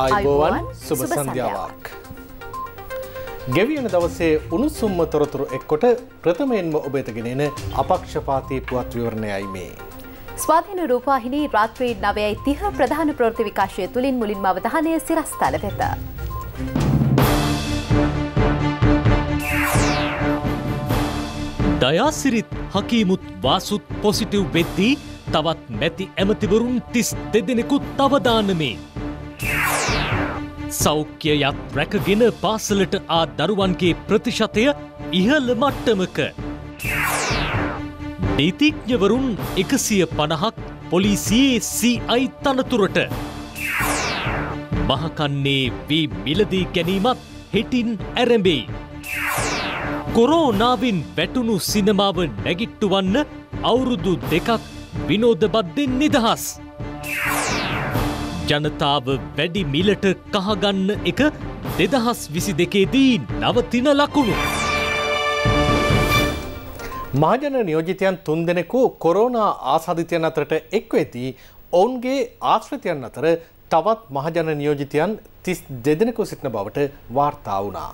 අයිබෝවන් සුබ සන්ධ්‍යාවක්. ගෙවියන දවසේ උණුසුම්ම තොරතුරු එක්කොට ප්‍රථමයෙන්ම ඔබේතගෙනෙන අපක්ෂපාතී පුවත් විවරණයයි මේ. ස්වාධීන රූපාහිනී රාත්‍රී නවයයි තිහ ප්‍රධාන ප්‍රෘති විකාශය තුළින් මුලින් අවධානය සිරස්ථල වෙත. දයාසිරිත් හකීමුත් වාසුත් පොසිටිව් වෙද්දී තවත් මැති ඇමතිවරුන් තිස් දෙදෙනෙකු තවදානමේ. සෞඛ්‍යයත් රැකගෙන පාසලට ආ දරුවන්ගේ ප්‍රතිශතය ඉහළ මට්ටමක. නීතිඥවරුන් එකසිය පණහක් පොලිසියේ සීයි තනතුරට. මහකන්නේ වී මිලදී ගැනීමත් හෙටින් ඇරඹෙයි. කොරෝනාවෙන් වැටුණු සිනමාව නැගිට්ටුවන්න අවුරුදු දෙකක් විනෝධබද්දෙන් නිදහස්. Yeah. ජනතාව වැඩි මිලට කහගන්න එක දෙදහස් විසි දෙකේදී නවතින ලකුණු. මාජන නියෝජිතයන් තුන් දෙනෙකු කොරෝනා ආසාධිතයන් අතරට එක්වේදී ඔවුන්ගේ ආශ්‍රතයන් අතර තවත් මහජන නියෝජිතයන් තිස් දෙදෙනෙකු සිටින බවට වාර්තා වුණා.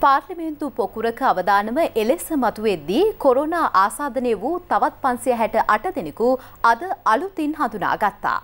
පාර්ලිමේන්තු පොකුරක අවදානම එලෙස මතුවෙද්දී කොරෝනා ආසාධනය වූ තවත් පන්සිය හැට අට දෙනෙකු අද අලුතින් හඳුනා ගත්තා.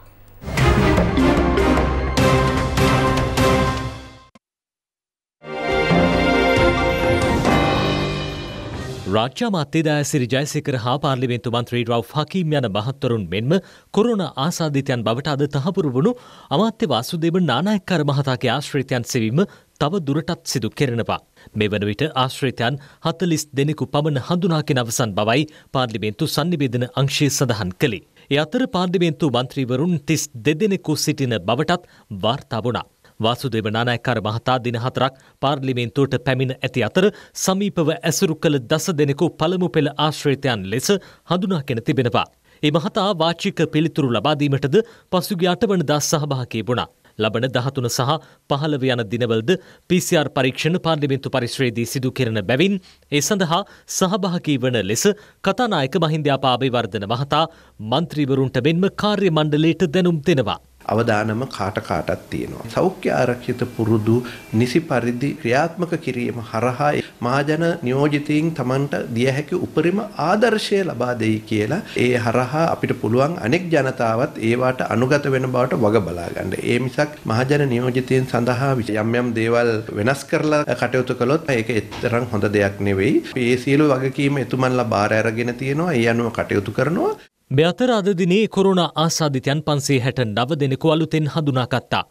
රාජ්‍ය මත්‍යදාය සිරි ජයසේකර හා පාර්ලිමේන්තු මන්ත්‍රී රව් හකීම් යන මහත්වරුන් මෙන්ම කොරුණ ආසාධිතයන් බවට අද තහපුරු වුණු අමාත්‍ය වාසුදේව නානායක්කර මහතාගේ ආශ්‍රිතයන් සෙවීම තව දුරටත් සිදු කෙරෙනවා. මේ වන විට ආශ්‍රිතයන් හතලිස් දෙනෙකු පමණ හඳුනාගෙන අවසන් බවයි පාර්ලිමේන්තු සන්නිවේදන අංශය සඳහන් කළේ. ඒ අතර පාර්ලිමේන්තු මන්ත්‍රීවරුන් තිස් දෙදෙනෙකු සිටින බවටත් වාර්තා වුණා. වාසුදේව නානායක්කාර මහතා දින හතරක් පාර්ලිමේන්තුවට පැමිණ ඇති අතර සමීපව ඇසුරු කළ දස දෙනෙකු පළමු පෙළ ආශ්‍රිතයන් ලෙස හඳුනාගෙන තිබෙනවා. ඒ මහතා වාචික පිළිතුරු ලබාදීමටද පසුගිය අටවනදා සහභාගී වුණා. ලබන දහතුන සහ පහළව යන දිනවලද PCR පරීක්ෂණ පාර්ලිමේන්තු පරිශ්‍රයේදී සිදු කෙරෙන බැවින් ඒ සඳහා සහභාගී වන ලෙස කතානායක මහින්ද්‍යාපා අබේවර්ධන මහතා මන්ත්‍රීවරුන්ට මෙන්ම කාර්ය මණ්ඩලයට දැනුම් දෙනවා. අවදානම කාට කාටත් තියෙනවා. සෞඛ්‍ය ආරක්ෂිත පුරුදු නිසි පරිදි ක්‍රියාත්මක කිරීම හරහා මහජන නියෝජිතයින් Tamanට දිය හැකි උපරිම ආදර්ශය ලබා දෙයි කියලා ඒ හරහා අපිට පුළුවන් අනෙක් ජනතාවත් ඒවට අනුගත වෙන බවට වග බලා ගන්න. ඒ මිසක් මහජන නියෝජිතයින් සඳහා යම් යම් දේවල් වෙනස් කරලා කටයුතු කළොත් ඒක එතරම් හොඳ දෙයක් නෙවෙයි. මේ සියලු වගකීම එතුමන්ලා බාර අරගෙන තියෙනවා. ඒ අනුව කටයුතු කරනවා. මේ අතර අද දිනේ කොරුණා ආසාධිතයන් පන්සේ හැට නව දෙනෙකු අලුතෙන් හඳුනාගත්තා.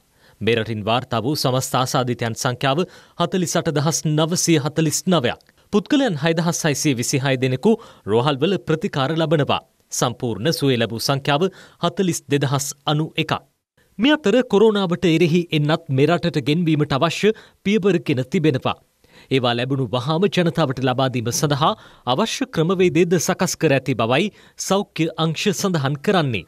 මෙරටින් වාර්තා වූ සමස්ථ ආසාධිතයන් සංඛ්‍යාව හතලිසට දහස් නවසය හතලිස් නවයක්. පුද්ගලයන් හයදහස් සයිසේ විසිහය දෙනෙකු රෝහල්වල ප්‍රතිකාර ලබනවා. සම්පූර්ණ සුවේ ලැබූ සංඛ්‍යාව හතලිස් දෙදහස් අනු එකක්. මේ අතර කොරෝනාවට එරෙහි එන්නත් මෙරටට ගෙන්වීමට අවශ්‍ය පියවරගෙන තිබෙනවා. ඒවා ලැබුණු වහාම ජනතාවට ලබාදීම සඳහා අවශ්‍ය ක්‍රමවේදේද සකස් කර ඇති බවයි සෞඛ්‍ය අංශ සඳහන් කරන්නේ.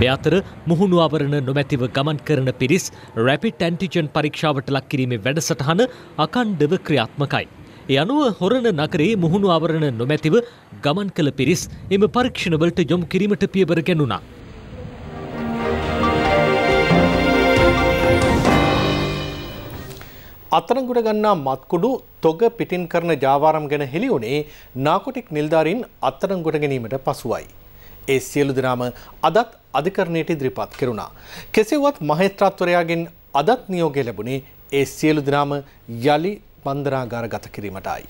මෙතර මුහුණු ආවරණ නොමැතිව ගමන් කරන පිරිස් රැපිඩ් ඇන්ටිජන් පරීක්ෂාවට ලක් කිරීමේ වැඩසටහන අකණ්ඩව ක්‍රියාත්මකයි. ඒ අනුව හොරණ නගරේ මුහුණු ආවරණ නොමැතිව ගමන් කළ පිරිස් එම පරීක්ෂණවලට යොමු කිරීමට පියවර ගැනුණා. අත්තරංගුට ගන්නා මත්කුඩු තොග පිටින් කරන ජාවාරම් ගැන හෙළිවුනේ නාකොටික් නිල්ධාරින් අත්තරංගොට ගැනීමට පසුවයි. ඒ සියලු දෙනාම අදත් අධිකරණයට ඉදිරිපත් කෙරුණා. කෙසෙවත් මහේත්‍රත්වරයාගෙන් අදත් නියෝගය ලැබුණේ ඒ සියලු දෙනාම යළි බන්ධනාගාර ගත කිරීමටයි.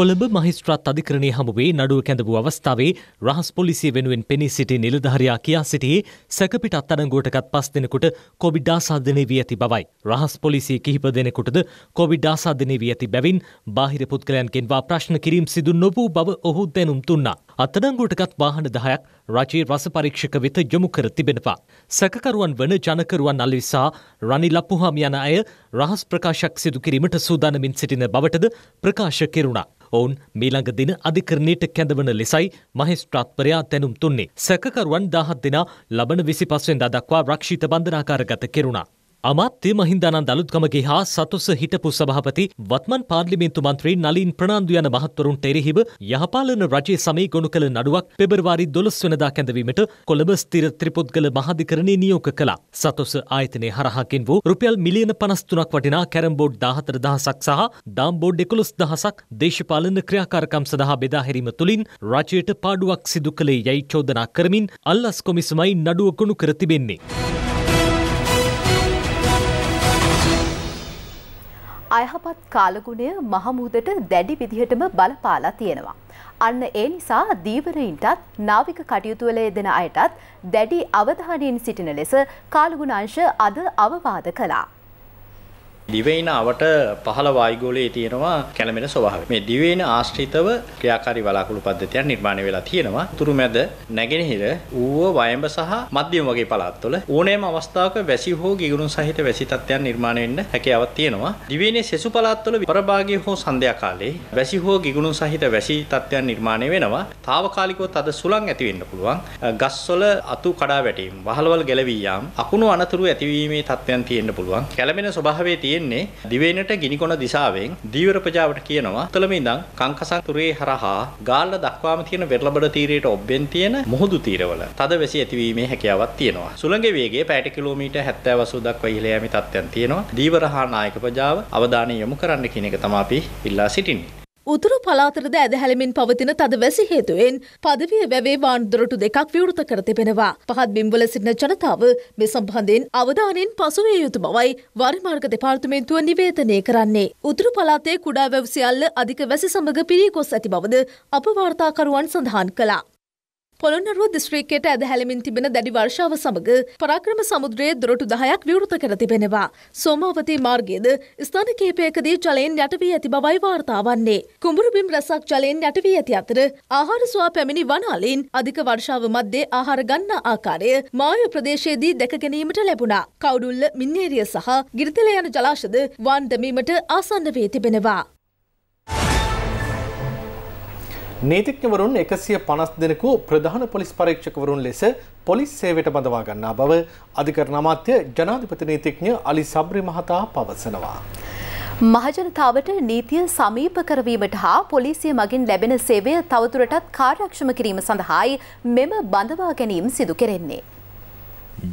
කොළඹ මහිස්ත්‍රාත් අධිකරණය හමුවේ නඩුව කැඳපු අවස්ථාවේ රහස් පොලිසිය වෙනුවෙන් පෙනී සිටි නිලධාරයා කියා සිටියේ සැකපිට අත්අඩංගුවටගත් පස් දෙනෙකුට කොවිඩ් ආසාදනය වී ඇති බවයි. රහස් පොලිසිය කිහිප දෙනෙකුටද කොවිඩ් ආසාදනය වී ඇති බැවින් බාහිර පුද්ගලයන්ගෙන් වා ප්‍රශ්න කිරීම සිදු නොවූ බව ඔහු දැනුම් දුන්නා. අත්තඩංගුවටගත් වාහන දහයක් රජයේ රස පරීක්ෂක වෙත යොමු කර තිබෙනවා. සැකකරුවන් වන ජනකරුවන් අල්විසා රනි ලපුහාම යන අය රහස් ප්‍රකාශක් සිදු කිරීමට සූදානමින් සිටින බවටද ප්‍රකාශ කෙරුණා. ඔවුන් මීළඟ දින අධිකරණයට කැඳවන ලෙසයි මහෙස්ත්‍රාත්වරයා තැනුම් තුන්නේ. සැකකරුවන් දහත් දෙනා ලබන විසි පස්වෙන්දා දක්වා රක්ෂිත බන්ධනාකාරගත කෙරුණා. අමාත්‍ය මහින්දානන්ද අලුත්ගමගේ හා සතුස හිටපු සභාපති වත්මන් පාර්ලිමේන්තු මන්ත්‍රී නලින් ප්‍රනාන්දු යන මහත්වරුන්ට එරෙහිව යහපාලන රජය සමී ගොනු කළ නඩුවක් පෙබරවාරි දොළොස් වනදා කැඳවීමට කොළඹ ස්ථිර ත්‍රිපොද්ගල මහාධිකරණය නියෝග කළා. සතුස ආයතනය හරහාකින් වූ රුපියල් මිලියන පනස්තුනක් වටිනා කැරම්බෝඩ් දාහතර දහසක් සහ දාම්බෝඩ් එකොළොස් දහසක් දේශපාලන ක්‍රියාකාරකම් සඳහා බෙදාහැරීම තුළින් රජයට පාඩුවක් සිදු කළේ යැයි චෝදනා කරමින් අල්ලස් කොමිසමයි නඩුව ගොනු කර තිබෙන්නේ. යහපත් කාලගුණය මහමුදට දැඩි විදිහටම බලපාලා තියෙනවා. අන්න ඒ නිසා දීවරයින්ටත් නාවික කටයුතුවල යෙදෙන අයටත් දැඩි අවධානයෙන් සිටින ලෙස කාලගුණංශ අද අවවාද කළා. දිවයින අවට පහළ වායුගෝලයේ තියෙනවා කැළමෙන ස්වභාවය. මේ දිවයින ආශ්‍රිතව ක්‍රියාකාරී වලාකුළු පද්ධතියක් නිර්මාණය වෙලා තියෙනවා. තුරුමැද නැගෙනහිර ඌව වයඹ සහ මධ්‍යම වගේ පළාත්වල ඕනෑම අවස්ථාවක වැසි හෝ ගිගුරුන් සහිත වැසි තත්ත්වයන් නිර්මාණය වෙන්න හැකියාවක් තියෙනවා. දිවයිනේ සෙසු පළාත්වල පරභාගයේ හෝ සන්ධ්‍යා කාලයේ වැසි හෝ ගිගුරුන් සහිත වැසි තත්ත්වයන් නිර්මාණය වෙනවා. తాවකාලිකව තද සුළං ඇති වෙන්න පුළුවන්. ගස්වල අතු කඩා වැටීම්, වහලවල් ගැලවී යාම්, අකුණු අනතුරු ඇතිවීමේ තත්ත්වයන් තියෙන්න පුළුවන්. කැළමෙන ස්වභාවයේ තියෙන තියෙන්නේ දිවයිනට ගිනිකොන දිශාවෙන් දීවර ප්‍රජාවට කියනවා උතලම ඉඳන් කංකසතුරේ හරහා ගාල්ල දක්වාම තියෙන වෙරළබඩ තීරයට ඔබ්බෙන් තියෙන මුහුදු තීරවල තද වැසි ඇතිවීමේ හැකියාවක් තියෙනවා. සුළඟ වේගය පැයට කිලෝමීටර් 70 80 දක්වා ඉහළ යෑමේ තත්ත්වයන් තියෙනවා. දීවර හා නායක ප්‍රජාව අවධානය යොමු කරන්න කියන එක තමයි අපි ඉල්ලා සිටින්නේ. උතුරු පලාතරද ඇදහැලමින් පවතින තද වැසි හේතුවෙන් පදවිය වැවේ වාන්දුරටු දෙකක් විවෘත කර තිබෙනවා. පහත් බිම්වල සිටින ජනතාව මේ සම්බන්ධයෙන් අවධානයෙන් පසුවිය යුතු බවයි වරිමාර්ග දෙපාර්තමේන්තුව නිවේදනය කරන්නේ. උතුරු පලාතේ කුඩා වැව් සියල්ල අධික වැසි සමග පිරී ගොස් ඇති බවද අප වාර්තාකරුවන් සඳහන් කළා. පොළොන්නරුව දිස්ත්‍රික්කයට ඇදහැලමින් තිබෙන දැඩි වර්ෂාව සමග පරාක්‍රම සමුද්‍රයේ දොරටු 10ක් විවෘත කර තිබෙනවා. සෝමාවතී මාර්ගයේද ස්ථාන කිහිපයකදී ජලයෙන් යට වී ඇති බවයි වාර්තා වන්නේ. කුඹුරු බිම් රැසක් ජලයෙන් යට වී ඇති අතර ආහාර සුවා පැමිණි වනාලීන් අධික වර්ෂාව මැද්දේ ආහාර ගන්නා ආකාරය මාය ප්‍රදේශයේදී දැක ගැනීමට ලැබුණා. කවුඩුල්ල, මින්නේරිය සහ ගිරිතල යන ජලාශද වාන් දැමීමට ආසන්න වී තිබෙනවා. නීතිඥවරුන් එකසිය පනස් දෙනෙකු ප්‍රධාන පොලිස් පරීක්ෂකවරුන් ලෙස පොලිස් සේවයට බඳවා ගන්නා බව අධිකරණ අමාත්‍ය ජනාධිපති නීතිඥ අලි සබ්‍රි මහතා පවසනවා. මහජනතාවට නීතිය සමීප කරවීමට හා පොලිසිය මගින් ලැබෙන සේවය තවදුරටත් කාර්යක්ෂම කිරීම සඳහායි මෙම බඳවා ගැනීම් සිදු කෙරෙන්නේ.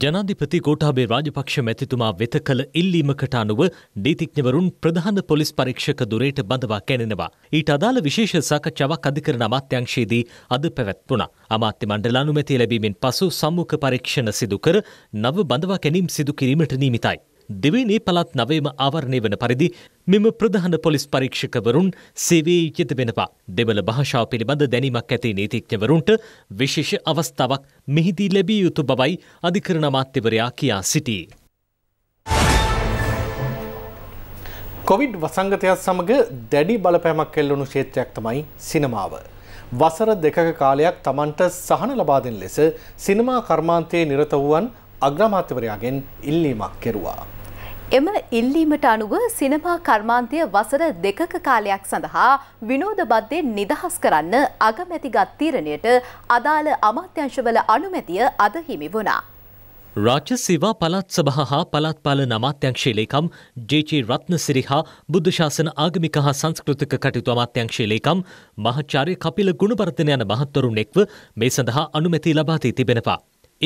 ජනාධිපති කෝටාබේ රාජපක්ෂ මැතිතුමා වෙත කළ ඉල්ලීමකට අනුව නීතිඥවරුන් ප්‍රධාන පොලිස් පරීක්ෂක දුරේට බඳවා කැනෙනවා. ඊට අදාළ විශේෂ සාකච්ඡාවක් අධිකරණ අමාත්‍යංශයේදී අද පැවැත්වුණා. අමාත්‍ය මණ්ඩල අනුමැතිය ලැබීමෙන් පසු සම්මුඛ පරීක්ෂණ සිදු කර නව බඳවා ගැනීම සිදු කිරීමට නියමිතයි. දෙවනි පළත් නවේම ආවරණය වන පරිදි මෙම ප්‍රධාන පොලිස් පරීක්ෂකවරුන් සේවේ යුත වෙනවා. දෙමළ භාෂාව පිළිබඳ දැනීමක් ඇති නීතිඥවරුන්ට විශේෂ අවස්ථාවක් මෙහිදී ලැබිය යුතු බවයි අධිකරණ අමාත්‍යවරයා කියා සිටී. කොවිඩ් වසංගතයත් සමඟ දැඩි බලපෑමක් කෙල්ලුණු ක්ෂේත්‍රයක් තමයි සිනමාව. වසර දෙකක කාලයක් තමන්ට සහන ලබාදෙන ලෙස සිනමා කර්මාන්තයේ නිරත වූවන් අග්‍රමාත්‍යවරයාගෙන් ඉල්ලීමක් කෙරුවා. එම ඉල්ලීමට අනුව සිනමා කර්මාන්තය වසර දෙකක කාලයක් සඳහා විනෝධ බද්ධයෙන් නිදහස් කරන්න අගමැතිගත් තීරණයට අදාළ අමාත්‍යංශවල අනුමැතිය අද හිමි වුණා. රාජ්‍ය සේවා පළාත් සභහ හා පළාත් පාලන අමාත්‍යංශීලේකම් ජේචී රත්නසිරි හා බුද්ධශාසන ආගමික හා සංස්කෘතික කටයුතු අමාත්‍යංශීලේකම් මහාචාර්ය කපිල ගුණවර්ධන යන මහත්වරුන් එක්ව මේ සඳහා අනුමැති ලබා දී තිබෙනවා.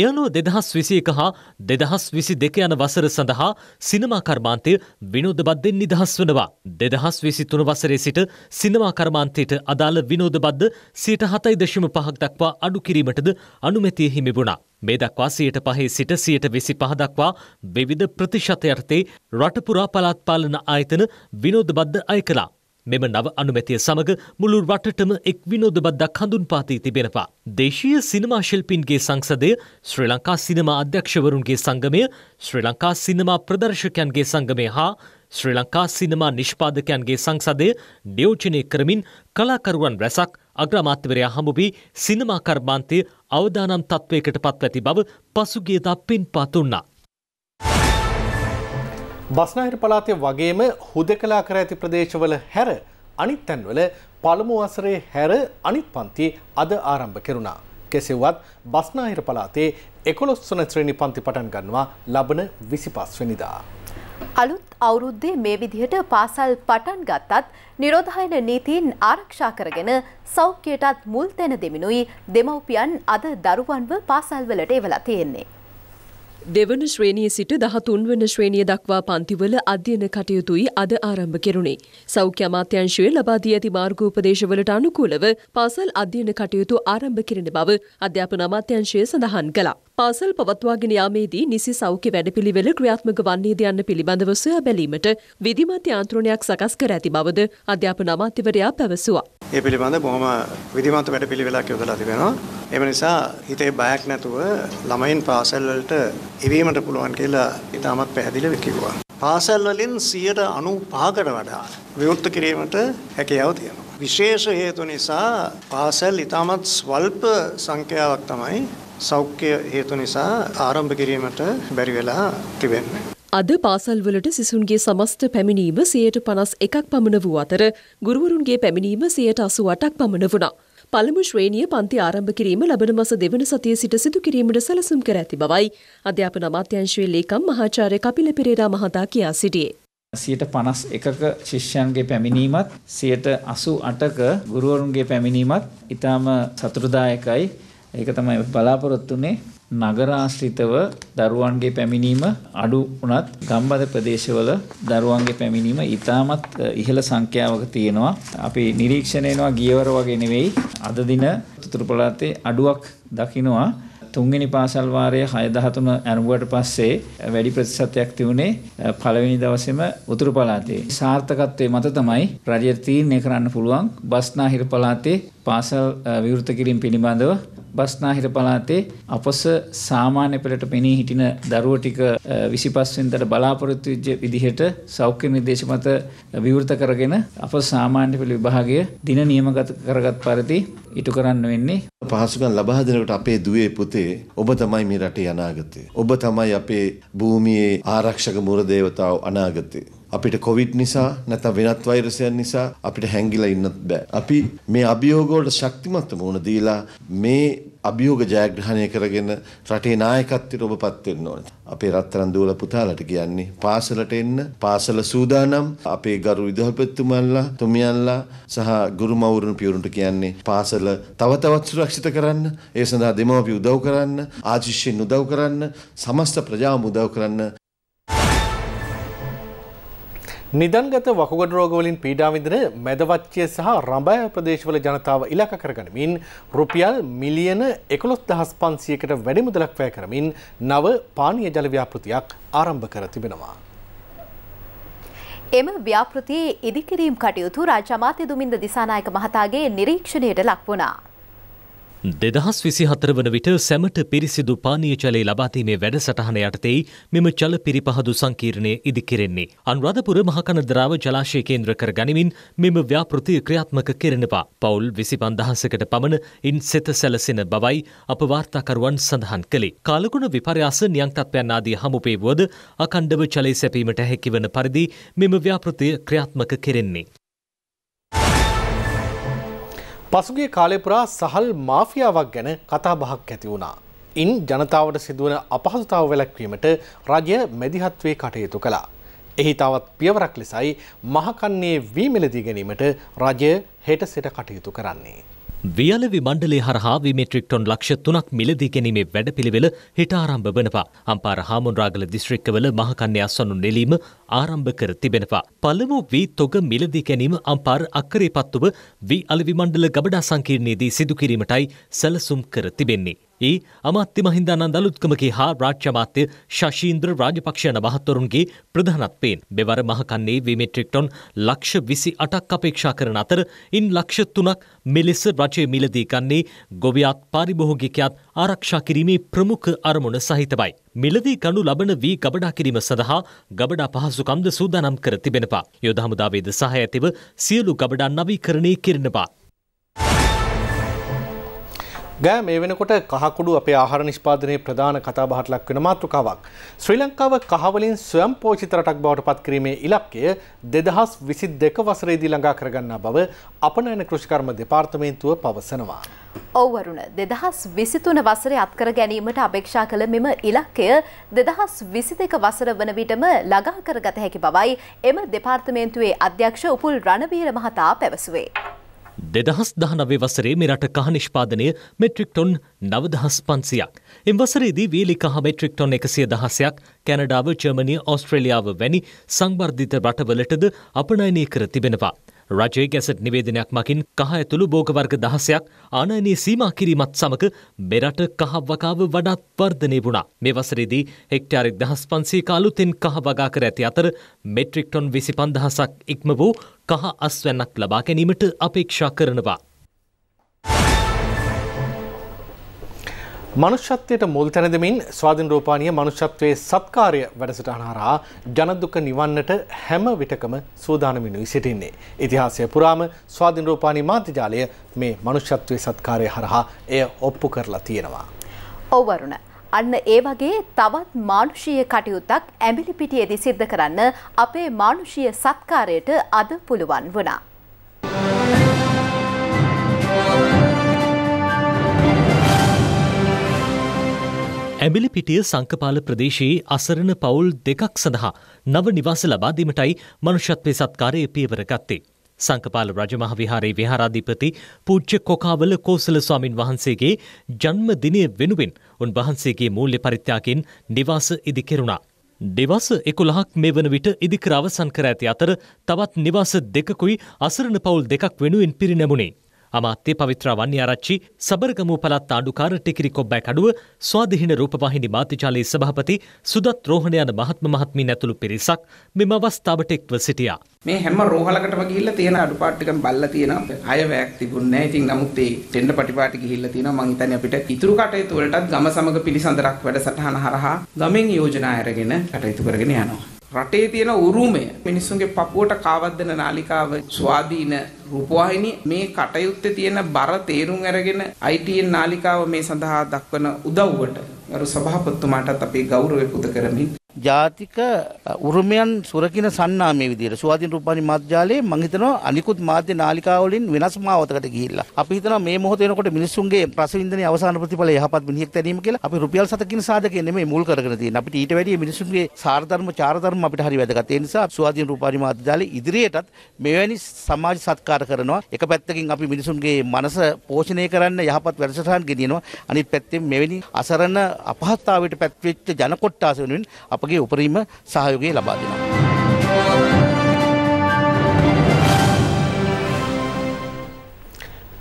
එයනුව දෙදහස් විසියක හා දෙදහස් විසි දෙක යන වසර සඳහා සිනමා කර්මාන්තය විනෝධ බද්ධෙන් නිදහස් වනවා. දෙදහස් විසි තුන වසරේ සිට සිනමා කර්මාන්තයට අදාළ විනෝධ බද්ධ සීට හතයි දශම පහක් දක්වා අඩු කිරීමටද අනුමැතිය හිමිබුණා. මේ දක්වා සියයට පහේ සිට සියයට වෙසි පහදක්වා විවිධ ප්‍රතිශතයර්තේ රටපුරා පලාත්පාලන ආයතන විනෝධ බද්ධ අය කලා. මෙම නව අනුමැතිය සමග මුළු රටටම එක් විනෝද බද්දක් හඳුන් පාතී තිබෙනවා. දේශීය සිනමා ශිල්පීන්ගේ සංසදය ශ්‍රී ලංකා සිනමා අධ්‍යක්ෂවරුන්ගේ සංගමය ශ්‍රී ලංකා සිනමා ප්‍රදර්ශකයන්ගේ සංගමය හා ශ්‍රී ලංකා සිනමා නිෂ්පාදකයන්ගේ සංසදය නියෝජනය කරමින් කලාකරුවන් රැසක් අග්‍රාමාත්‍යවරයා හමුවී සිනමා කර්මාන්තය අවදානම් තත්ත්වයකට පත්ව ඇති බව පසුගියදා පින් පාතුන්නා. බස්නාහිර පළාතේ වගේම හුදකලා කර ඇති ප්‍රදේශවල හැර අනිත් තැන්වල පළමු වසරේ හැර අනිත් පන්ති අද ආරම්භ කෙරුණා. කෙසෙවත් බස්නාහිර පළාතේ 11 වන ශ්‍රේණි පන්ති පටන් ගන්නවා ලබන 25 වෙනිදා. අලුත් අවුරුද්දේ මේ විදිහට පාසල් පටන් ගත්තත් නිරෝධායන නීතින් ආරක්ෂා කරගෙන සෞඛ්‍යයටත් මුල් තැන දෙමිනුයි දෙමව්පියන් අද දරුවන්ව පාසල්වලට එවලා තියෙන්නේ. දෙවන ශ්‍රේණිය සිට දහතුන් වන ශ්‍රේණිය දක්වා පන්තිවල අධ්‍යයන කටයුතුයි අද ආරම්භ කෙරුණේ. සෞඛ්‍ය අමාත්‍යංශය ලබා දී ඇති මාර්ගෝපදේශවලට අනුකූලව පාසල් අධ්‍යයන කටයුතු ආරම්භ කිරීම බව අධ්‍යාපන අමාත්‍යංශය සඳහන් කළා. පාසල් පවත්වාගෙන යාමේදී නිසි සෞඛ්‍ය වැඩපිළිවෙල ක්‍රියාත්මක වන්නේද යන්න පිළිබඳව සොයා බැලීමට විධිමත් යාන්ත්‍රණයක් සකස් කර ඇති බවද අධ්‍යාපන අමාත්‍යවරයා පැවසුවා. ඒ පිළිබඳ බොහොම විධිමත් වැඩපිළිවෙලක් යොදලා තිබෙනවා. එම නිසා හිතේ බයක් නැතුව ළමයින් පාසල් වලට එවීමට පුළුවන් කියලා ඉතාමත් පැහැදිලිව කිව්වා. පාසල් වලින් 95කට වඩා විවෘත කිරීමට හැකියාව තියෙනවා. විශේෂ හේතු නිසා පාසල් ඉතාමත් ස්වල්ප සංඛ්‍යාවක් තමයි සෞඛ්‍ය හේතු නිසා ආරම්භ කිරීමට බැරි වෙලා තිබෙන්නේ. අද පාසල්වලට සිසුන්ගේ සමස්ත පැමිණීම සියයට පනස් එකක් පමණ වූ අතර ගුරුවරුන්ගේ පැමිණීම සියයට අසු අටක් පමණ වුණා. පළමු ශ්‍රේණිය පන්ති ආරම්භ කිරීම ලබන මස දෙවන සතිය සිට සිදු කිරීමට සැලසුම් කර ඇති බවයි අධ්‍යාපන අමාත්‍යංශයේ ලේකම් මහාචාර්ය කපිල පෙරේරා මහතා කියා සිටියේ. සියයට පනස් එකක ශිෂ්‍යන්ගේ පැමිණීමත් සියයට අසු අටක ගුරුවරුන්ගේ පැමිණීමත් ඉතාම සතුරුදායකයි ඒක තමයි බලාපොරොත්තුනේ නගරාශ්‍රිතව දරුවන්ගේ පැමිණීම අඩු වුණත් ගම්බද ප්‍රදේශවල දරුවන්ගේ පැමිණීම ඉතාමත් ඉහළ සංඛ්‍යාවක තියෙනවා. අපි නිරීක්ෂණයනවා ගියවර වගේ නෙවෙයි. අද දින උතුරු පළාතේ අඩුවක් දකිනවා. තුන්වෙනි පාසල් වාරයේ 6:13 ඇරඹුවට පස්සේ වැඩි ප්‍රතිශතයක් තිබුණේ පළවෙනි දවසේම උතුරු පළාතේ. සාර්ථකත්වයේ මත තමයි රජය තීරණය කරන්න පුළුවන් බස්නාහිර පළාතේ පාසල් විවෘත කිරීම පිළිබඳව බස්නාහිර පළාතේ අපොස සාමාන්‍ය පෙළට පෙනී හිටින දරුවෝ ටික 25 වෙනිදාට බලාපොරොත්තු වෙච්ච විදිහට සෞඛ්‍ය නිර්දේශ මත විවෘත කරගෙන අපොස සාමාන්‍ය පෙළ විභාගය දින නියමගත කරගත් පරිදි ඉටු කරන්න වෙන්නේ පහසුකම් ලබා දෙනකොට අපේ දුවේ පුතේ ඔබ තමයි මේ රටේ අනාගතය ඔබ තමයි අපේ භූමියේ ආරක්ෂක මුරදේවතාව අනාගතය අපිට කොවිඩ් නිසා නැත්නම් වෙනත් වෛරසයන් නිසා අපිට හැංගිලා ඉන්නත් බෑ. අපි මේ අභියෝග වලට ශක්තිමත් වුණ දීලා මේ අභියෝග ජයග්‍රහණය කරගෙන රටේ නායකත්වයට ඔබපත් වෙන්න ඕනේ. අපේ රත්තරන් දුවල පුතාලට කියන්නේ පාසලට එන්න, පාසල සූදානම්, අපේ ගරු විදුහල්පතිතුමන්ලා, තුමියන්ලා සහ ගුරු මවුරුන් පියුරුන්ට කියන්නේ පාසල තව තවත් සුරක්ෂිත කරන්න, ඒ සඳහා දෙමව්පිය උදව් කරන්න, ආශිෂ්‍යන් උදව් කරන්න, සමස්ත ප්‍රජාව උදව් කරන්න නිදන්ගත වකුගඩ රෝගවලින් පීඩා විඳින මැදවච්චය සහ රඹය ප්‍රදේශවල ජනතාව ඉලක්ක කරගනිමින් රුපියල් මිලියන 11500කට වැඩි මුදලක් වැය කරමින් නව පානීය ජල ව්‍යාපෘතියක් ආරම්භ කර තිබෙනවා. එම ව්‍යාපෘතියේ ඉදිකිරීම් කටයුතු රාජ්‍ය අමාත්‍ය දුමින්ද දිසානායක මහතාගේ නිරීක්ෂණයට ලක් වුණා. දෙදහස් විසිහතර වන විට සැමට පිරිසිදු පානීය ජලය ලබාදීමේ වැඩසටහන යටතෙයි මෙම ජල පිරිපහදු සංකීර්ණය ඉදිකිරෙන්නේ. අනුරාධපුර මහකනදරාව ජලාශය කේන්ද්‍ර කර ගනිමින් මෙම ව්‍යාපෘතිය ක්‍රියාත්මක කරනවා. පවුල් විසිපන් දහසකට පමණ ඉන් සෙත සැලසෙන බවයි අප වාර්තාකරුවන් සඳහන් කළේ. කාලගුණ විපර්යාස නියංතත්වයන් ආදී හමුපේවුවද අකණ්ඩව ජලය සැපීමට හැකිවන පරිදි මෙම ව්‍යාපෘතිය ක්‍රියාත්මක කෙරෙන්නේ. පසුගේ කාලෙපුරා සහල් මාෆියාවක් ගැන කතාබහක් ඇති වුණා. ඉන් ජනතාවට සිදුවන අපහසුතාව වැලැක්වීමට රජය මැදිහත්වේ කටයුතු කළා. එහි තවත් පියවරක් ලෙසයි මහකන්නේ වීමිලදී ගැනීමට රජය හෙට සිට කටයුතු කරන්නේ. වියලවි මණ්ඩලේ හරහා විමෙට්‍රික් ටොන් ලක්ෂ තුනක් මිලදී ගැනීමේ වැඩපිළිවෙල හිට ආරම්භ වනවා. අම්පාර හාමුන්රාගල දිස්ත්‍රික්කවල මහකන්නේ අස්වනු නෙලීම ආරම්භ කර තිබෙනවා. පළමු වී තොග මිලදී ගැනීම අම්පාර අක්කරේ පත්තුව වී අලවි මණ්ඩල ගබඩා සංකීර්ණයේදී සිදු කිරීමටයි සැලසුම් කර තිබෙන්නේ. ಈ ಅಮಾತ್ಯ ಮಹಿಂದಾನಂದ್ ಅಲುತ್ಕಮಕಿ ಹಾ ರಾಜ್ಯ ಮಾತ್ಯ ಶಶೀಂದ್ರ රාජපක්ෂයන මහත්තොරුන්ගේ ප්‍රධානත්වයෙන් මෙවර මහකන්නේ විමෙට්‍රික් ටොන් ලක්ෂ විසි අටක් අපේක්ෂා කරන අතර ඉන් ලක්ෂ තුනක් මෙලෙස රජය මිලදී ගන්නේ ගොවියාත් පාරිභෝගිකයත් ආරක්ෂා කිරීමේ ප්‍රමුඛ අරමුණ සහිතවයි. මිලදී ගනු ලබන වී ගබඩා කිරීම සඳහා ගබඩා පහසුකම්ද සූදානම් කර තිබෙනවා. යොදහමුදාවේද සහ ඇතිව සියලු ගබඩා නවීකරණය කරනවා. ගෑ මේ වෙනකොට කහකුඩු අපේ ආහාර නිෂ්පාදනයේ ප්‍රධාන කතාබහට ලක් වෙන මාතෘකාවක්. ශ්‍රී ලංකාව කහවලින් ස්වයංපෝෂිත රටක් බවට පත් කිරීමේ ඉලක්කය 2022 වසරේදී ළඟා කරගන්නා බව අපනයන කෘෂිකර්ම දෙපාර්තමේන්තුව පවසනවා. ඔව් වරුණ 2023 වසරේ අත්කර ගැනීමට අපේක්ෂා කළ මෙම ඉලක්කය 2022 වසර වන විටම ළඟා කරගත හැකි බවයි එම දෙපාර්තමේන්තුවේ අධ්‍යක්ෂ උපුල් රණවීර මහතා පැවසුවේ. දෙදහස් දහනවේ වසරේ මෙරට කහ නිෂ්පාදනය මෙට්‍රික්ටොන් නවදහස් පන්සියක්. එම් වසරේදී වීලි කහ මෙට්‍රික්ටොන් එකසිය දහසයක් කැනඩාව චර්මණය ඔස්ට්‍රලියාව වැනි සංවර්ධිත රටවලටද අපනයිනය කර තිබෙනවා. රජයේ ගැසට් නිවේදනයක් මකින් කහ ඇතුළු බෝගවර්ග දහසයක් ආනයනී සීමා කිරීමත් සමඟ මෙරට කහ වගාව වඩාත් වර්ධනය වුණා. මේ වසරේදී හෙක්ටාරෙක් දහස් පන්සේ කාලුතෙන් කහ වගා කර ඇති අතර මෙට්‍රික්ටොන් විසි පන්දහසක් ඉක්ම වූ කහ අස්වැන්නක් ලබා ගැනීමට අපේක්ෂා කරනවා. මනුෂ්‍යත්වයට මුල් තැනදමින් ස්වාධීන් රෝපානය මනුෂ්‍යත්වයේ සත්කාරය වැඩසටහන හරා ජනදුක නිවන්නට හැම විටකම සූදානමිනුයි සිටින්නේ. ඉතිහාසය පුරාම ස්වාධීන් රෝපානී මාධ්‍යජාලය මේ මනුෂ්‍යත්වය සත්කාරය හරහා එය ඔප්පු කරලා තියෙනවා. ඔවරුණ. අන්න ඒ වගේ තවත් මානුෂීය කටයුත්තක් ඇමිලිපිටියේදී සිද්ධ කරන්න අපේ මානුෂීය සත්කාරයට අද පුළුවන් වනා. ඇබිලිපිටිය සංකපාල ප්‍රදේශයේ අසරණ පවුල් දෙකක් සඳහා නව නිවාස ලබා දීමටයි මනුෂ්‍යත්වය සත්කාරයේ පියවර ගත්තේ. සංකපාල රජමහ විහාරයේ විහාරාධිපති පූජ්‍ය කොකාවල කෝසල ස්වාමින් වහන්සේගේ ජන්මදිනය වෙනුවෙන් උන්වහන්සේගේ මූල්‍ය පරිත්‍යාගයෙන් නිවාස ඉදි කෙරුණා. දෙවස එකොළහක් මේ වන විට ඉදිකර අවසන් කර ඇති අතර තවත් නිවාස දෙකකුයි අසරණ පවුල් දෙකක් වෙනුවෙන් පිරිනැමුණේ. අමාත්‍ය පවිත්‍රා වන්‍යාරච්චි සබරගමු පළත් ආණ්ඩුකාර ටිකිරි කොබ්බෑ කඩුව ස්වාධීන රූපවාහිනි මාත්‍යජාලයේ සභාපති සුදත් රෝහණ යන මහත්ම මහත්මීන් ඇතුළු පිරිසක් මෙම අවස්ථාවට එක්ව සිටියා. මේ හැම රෝහලකටම ගිහිල්ලා තියෙන අඩුපාඩු ටිකක් බල්ලා තියෙනවා. අයවැයක් තිබුණේ නැහැ. ඉතින් නමුත් ඒ ටෙන්ඩර් පටිපාටි ගිහිල්ලා තියෙනවා. මං හිතන්නේ අපිට ඉතුරු කටයුතු වලටත් ගම සමග පිළිසඳරක් වැඩසටහන හරහා ගමෙන් යෝජනා අරගෙන කටයුතු කරගෙන යනවා. රටේ තියෙන උරුමය මිනිස්සුන්ගේ පපුවට කාවද්දන නාලිකාව ස්වාධීන රූපවාහිනී මේ කටයුත්තේ තියෙන බර තේරුම් අරගෙන ITN නාලිකාව මේ සඳහා දක්වන උදව්වට ගරු සභාපතිතුමාටත් අපේ ගෞරවය පුද කරමින් ජාතික උරුමයන් සුරකින සන්නාමය විදිහට ස්වාධීන රූපවාහිනී මාධ්‍යාලයේ මම හිතනවා අනිකුත් මාධ්‍ය නාලිකාවලින් වෙනස් මාවතකට ගිහිල්ලා අපි හිතනවා මේ මොහොතේ එනකොට මිනිස්සුන්ගේ ප්‍රසවින්දනයේ අවසාන ප්‍රතිඵල යහපත් මිනිහෙක් තැනීම කියලා අපි රුපියල් සතකින් සාධකේ නෙමෙයි මුල් කරගෙන තියෙන අපිට ඊට වැඩිය මිනිස්සුන්ගේ සාරධර්ම චාරධර්ම අපිට හරි වැදගත් ඒ නිසා ස්වාධීන රූපවාහිනී මාධ්‍යාලයේ ඉදිරියටත් මෙවැනි සමාජ සත්කාර කරනවා එක පැත්තකින් අපි මිනිසුන්ගේ මනස පෝෂණය කරන්න යහපත් වැඩසටහන් ගෙනියනවා අනිත් පැත්තෙන් මෙවැනි අසරණ අපහත්තාවයට පැත්වෙච්ච ජන කොට්ටාස වෙනුවෙන් අපගේ උපරීම සහයෝගය ලබා දෙනවා.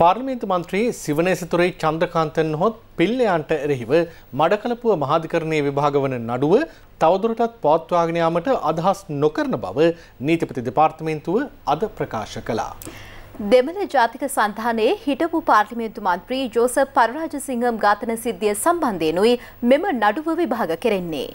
පාර්ලිමේන්තු මන්ත්‍රී සිවනේසතුරේ චන්ද්‍රකාන්තන් හොත් පිල්ලයන්ට එරෙහිව මඩකලපුව මහාධිකරණය විභාග වන නඩුව තවදුරටත් පවත්වාගෙන යාමට අදහස් නොකරන බව නීතිපති දෙපාර්තමේන්තුව අද ප්‍රකාශ කළා. දෙමළ ජාතික සන්ධානයේ හිටපු පාර්ලිමේන්තු මන්ත්‍රී ජෝසප් පරරාජසිංහම් ඝාතන සිද්ධිය සම්බන්ධයෙන්ුයි මෙම නඩුව විභාග කෙරෙන්නේ.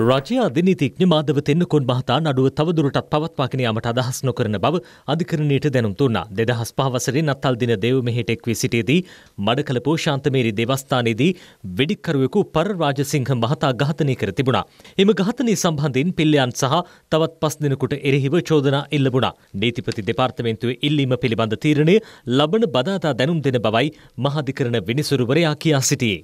රජය අධිනීතිඥ මාධව තෙන්නකොන් මහතා නඩුව තවදුරටත් පවත්වාගෙන යාමට අදහස් නොකරන බව අධිකරණයට දැනුම් දුන්නා. 2005 වසරේ නත්තල් දින දේව මෙහෙට එක්වී සිටියේදී මඩකල පෝෂාන්තමේරි දේවස්ථානයේදී වෙඩික්කරුවෙකු පර රාජසිංහ මහතා ඝාතනය කර තිබුණා. එම ඝාතනය සම්බන්ධයෙන් පිල්ලයන් සහ තවත් පස් දිනකට එරෙහිව චෝදනා එල්ලබුණා. නීතිපති දෙපාර්තමේන්තුවේ ඉල්ලීම පිළිබඳ තීරණය ලබන බදාදා දැනුම් දෙන බවයි මහාධිකරණ විනිසුරුවරයා කියා සිටියේ.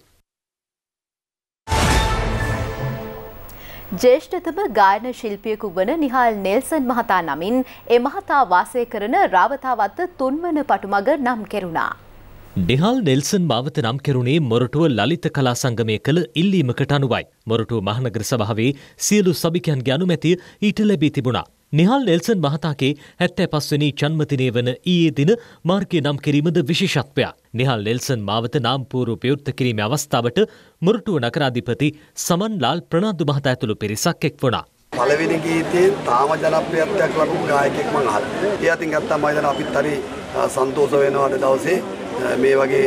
ජේෂ්ඨතම ගායන ශිල්පියකු වන නිහාල් නෙල්සන් මහතා නමින් එ මහතා වාසය කරන රාවතාවත්ත තුන්වන පටුමග නම් කෙරුණා. නිහාල් නෙල්සන් මාවත නම් කෙරුණේ මොරටුව ලලිත කලා සංගමය කළ ඉල්ලීමකට අනුවයි. මොරටුව මහනගර සභාවේ සියලු සභිකයන්ගේ අනුමැතිය ඊට ලැබී තිබුණා. නිහල් එල්සන් මහතාගේ හැත්තෑ පස්වනි ජන්මතිනය වන ඊයේ දින මාර්ගය නම් කිරීමද විශේෂත්වයක්. නිහල් එල්සන් මාවත නාම්පූරු පයුත්ත කිරීම අවස්ථාවට මුරටුව නකරාධිපති සමන්ලාල් ප්‍රනාාධ මහතා ඇතුළු පිරිසක් එක් වුණා. පළවෙනි ගීතේ තාම ජනප්‍රියත්වයක් ලබපු ගායකයෙක් මං අහලා. ඒ අතින් ගත්තාම මම හිතනවා අපිත් හරි සන්තෝෂ වෙනවා අද දවසේ මේ වගේ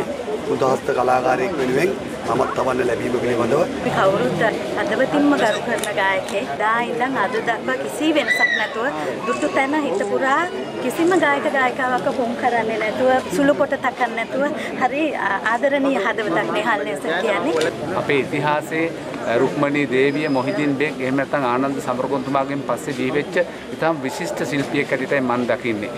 උදාහස්ත කලාකාරයෙක් වෙනුවෙන් තමත් තවන්න ලැබීම පිළිබඳව අපි කවුරුත් අදවතින්ම ගරු කරන ගායකයෙක්. දා ඉඳන් අද දක්වා කිසි වෙනසක් නැතුව දුටු තැන හිත පුරා කිසිම ගායක ගායිකාවක් හොම් කරන්නේ නැතුව සුළු කොට තකන්නේ නැතුව හරි ආදරණීය හදවතක් නේ හල්නේස කියන්නේ. අපේ ඉතිහාසයේ රුක්මණී දේවිය මොහිදින් බෙක් එහෙම නැත්නම් ආනන්ද සමරකොන්තුමාගෙන් පස්සේ දීවෙච්ච ඉතාම විශිෂ්ට ශිල්පියෙක් ඇටියටයි මම දකින්නේ.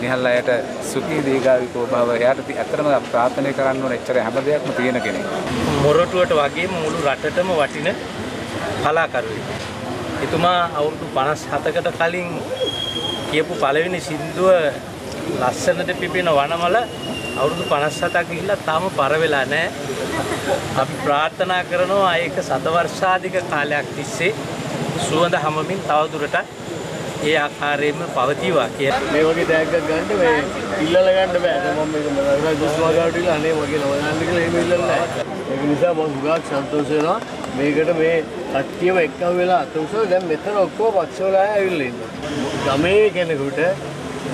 නිහල් අයට සුඛී දීගාවිකෝ භව එයාට ඇත්තටම ප්‍රාර්ථනා කරන්න ඕන එච්චර හැම දෙයක්ම තියෙන කෙනෙක්. මොරටුවට වගේ මුළු රටටම වටින කලාකරුවෙක්. එතුමා අවුරුදු 57කට කලින් කියපු පළවෙනි සින්දුව ලස්සනට පිපෙන වනමල අවුරුදු 57ක් ගිහිල්ලා තාම පර වෙලා නැහැ. අපි ප්‍රාර්ථනා කරනවා ඒක සතවර්ෂාධික කාලයක් තිස්සේ සුවඳ හැමමින් තවදුරටත් ඒ ආකාරයෙන්ම පවතිවා කියලා. මේ වගේ දැක්කක් ගන්න මේ ඉල්ලලා ගන්න බෑ. මම මේ දුස්වාගාවට ඉල්ල අනේ වගේ නවයන්ද කියලා එහෙම ඉල්ලන්නේ නැහැ. ඒක නිසා මම හුඟක් සතුටු වෙනවා. මේකට මේ කට්ටියම එක්කම වෙලා අතුසෝ දැන් මෙතන ඔක්කොම පක්ෂවල අය ඇවිල්ලා ඉන්නවා. ගමේ කෙනෙකුට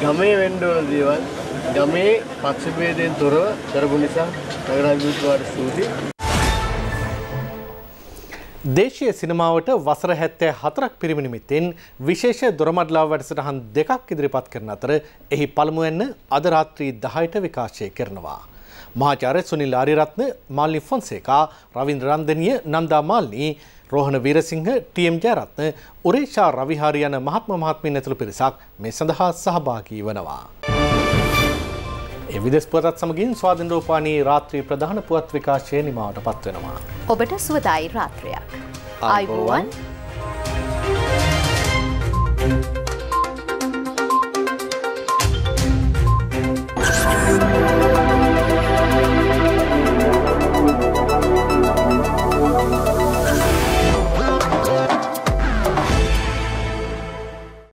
ගමේ වෙන්න ඕන දේවල් ගමේ පක්ෂභේදයෙන් තොරව කරපු නිසා නගරාජ්‍යතුමාට ස්තුතියි. දේශීය සිනමාවට වසර හැත්තෑ හතරක් පිරිමිනිමිත්තෙන් විශේෂ දොරමඩලා වැඩසටහන් දෙකක් ඉදිරිපත් කරන අතර එහි පළමුවෙන්න අදරාත්‍රී දහයට විකාශය කරනවා. මහාචාරය සුනිල් ආරිරත්න මාල්ලි ෆොන්සේකා රවින් රන්දනිය නන්දා මාල්ලි රෝහණ වීරසිංහ ටම් ජයරත්න උරේෂා රවිහාරයන මහත්ම මහත්මින් ඇතුළු පිරිසක් මේ සඳහා සහභාගී වනවා. එවිදෙස් පුවතත් සමගින් ස්වාධන්ඩෝපානී රාත්‍රී ප්‍රධාන පුවත් විකාශය නිමාවට පත්වෙනවා. ඔබට සුවදායි රාත්‍රයක්. අයිබෝවන්.